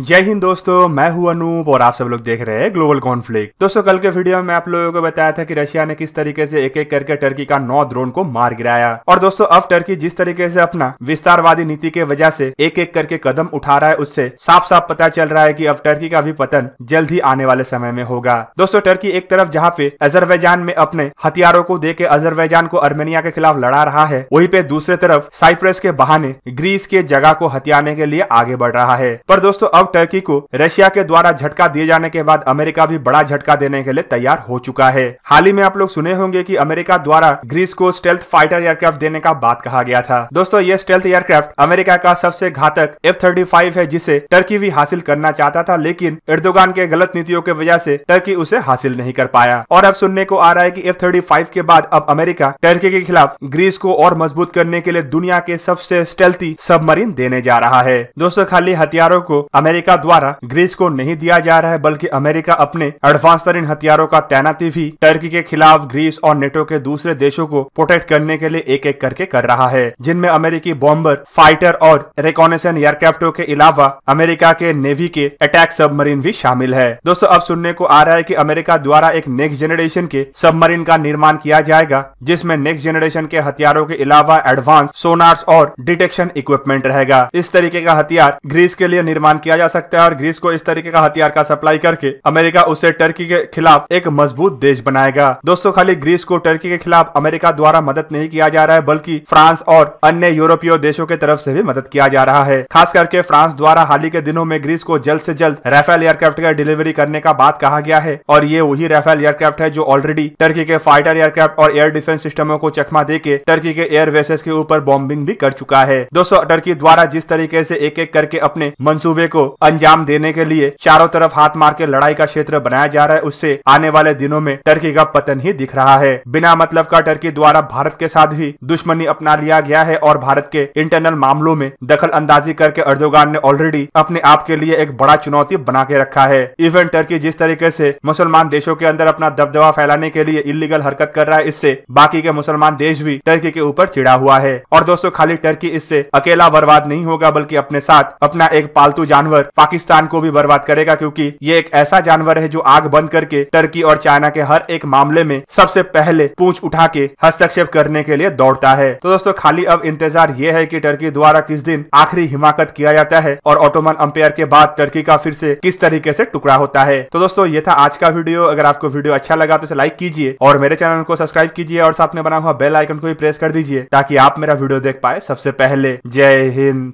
जय हिंद दोस्तों मैं हूं अनूप और आप सब लोग देख रहे हैं ग्लोबल कॉन्फ्लिक्ट दोस्तों कल के वीडियो में आप लोगों को बताया था कि रशिया ने किस तरीके से एक एक करके टर्की का नौ ड्रोन को मार गिराया और दोस्तों अब टर्की जिस तरीके से अपना विस्तारवादी नीति के वजह से एक एक करके कदम उठा रहा है उससे साफ साफ पता चल रहा है की अब टर्की का भी पतन जल्द ही आने वाले समय में होगा दोस्तों टर्की एक तरफ जहाँ पे अजरबैजान में अपने हथियारों को दे के अजरबैजान को अर्मेनिया के खिलाफ लड़ा रहा है वही पे दूसरे तरफ साइप्रस के बहाने ग्रीस के जगह को हथियाने के लिए आगे बढ़ रहा है पर दोस्तों अब टर्की को रशिया के द्वारा झटका दिए जाने के बाद अमेरिका भी बड़ा झटका देने के लिए तैयार हो चुका है हाल ही में आप लोग सुने होंगे की अमेरिका द्वारा ग्रीस को स्टेल्थ फाइटर एयरक्राफ्ट देने का बात कहा गया था दोस्तों ये स्टेल्थ एयरक्राफ्ट अमेरिका का सबसे घातक एफ थर्टी है जिसे टर्की भी हासिल करना चाहता था लेकिन इर्दोगान के गलत नीतियों की वजह से टर्की उसे हासिल नहीं कर पाया और अब सुनने को आ रहा है कि एफ थर्टी फाइव के बाद अब अमेरिका टर्की के खिलाफ ग्रीस को और मजबूत करने के लिए दुनिया के सबसे स्टेल्थी सबमरीन देने जा रहा है दोस्तों खाली हथियारों को अमेरिका अमेरिका द्वारा ग्रीस को नहीं दिया जा रहा है बल्कि अमेरिका अपने एडवांस तरीन हथियारों का तैनाती भी टर्की के खिलाफ ग्रीस और नेटो के दूसरे देशों को प्रोटेक्ट करने के लिए एक एक करके कर रहा है जिनमें अमेरिकी बॉम्बर फाइटर और रेकोनेसन एयरक्राफ्टो के अलावा अमेरिका के नेवी के अटैक सबमरीन भी शामिल है दोस्तों अब सुनने को आ रहा है की अमेरिका द्वारा एक नेक्स्ट जनरेशन के सबमरीन का निर्माण किया जाएगा जिसमे नेक्स्ट जनरेशन के हथियारों के अलावा एडवांस सोनार्स और डिटेक्शन इक्विपमेंट रहेगा इस तरीके का हथियार ग्रीस के लिए निर्माण किया जा सकता है और ग्रीस को इस तरीके का हथियार का सप्लाई करके अमेरिका उसे टर्की के खिलाफ एक मजबूत देश बनाएगा दोस्तों खाली ग्रीस को टर्की के खिलाफ अमेरिका द्वारा मदद नहीं किया जा रहा है बल्कि फ्रांस और अन्य यूरोपीय देशों के तरफ ऐसी भी मदद किया जा रहा है खास करके फ्रांस द्वारा हाल ही के दिनों में ग्रीस को जल्द ऐसी जल्द राफेल एयरक्राफ्ट का डिलीवरी करने का बात कहा गया है और ये वही राफेल एयरक्राफ्ट है जो ऑलरेडी टर्की के फाइटर एयरक्राफ्ट और एयर डिफेंस सिस्टमों को चकमा दे के टर्की के एयर वेसेस के ऊपर बॉम्बिंग भी कर चुका है दोस्तों टर्की द्वारा जिस तरीके से एक एक करके अपने मंसूबे को अंजाम देने के लिए चारों तरफ हाथ मार के लड़ाई का क्षेत्र बनाया जा रहा है उससे आने वाले दिनों में टर्की का पतन ही दिख रहा है बिना मतलब का टर्की द्वारा भारत के साथ भी दुश्मनी अपना लिया गया है और भारत के इंटरनल मामलों में दखल अंदाजी करके अर्दोगान ने ऑलरेडी अपने आप के लिए एक बड़ा चुनौती बना के रखा है इवन टर्की जिस तरीके से मुसलमान देशों के अंदर अपना दबदबा फैलाने के लिए इलीगल हरकत कर रहा है इससे बाकी के मुसलमान देश भी टर्की के ऊपर चिड़ा हुआ है और दोस्तों खाली टर्की इससे अकेला बर्बाद नहीं होगा बल्कि अपने साथ अपना एक पालतू जानवर जानवर पाकिस्तान को भी बर्बाद करेगा क्योंकि ये एक ऐसा जानवर है जो आग बंद करके टर्की और चाइना के हर एक मामले में सबसे पहले पूछ उठा के हस्तक्षेप करने के लिए दौड़ता है तो दोस्तों खाली अब इंतजार ये है की टर्की द्वारा किस दिन आखिरी हिमाकत किया जाता है और ऑटोमन अंपेयर के बाद टर्की का फिर से किस तरीके से टुकड़ा होता है तो दोस्तों ये था आज का वीडियो अगर आपको वीडियो अच्छा लगा तो इसे लाइक कीजिए और मेरे चैनल को सब्सक्राइब कीजिए और साथ में बना हुआ बेल आइकन को भी प्रेस कर दीजिए ताकि आप मेरा वीडियो देख पाए सबसे पहले जय हिंद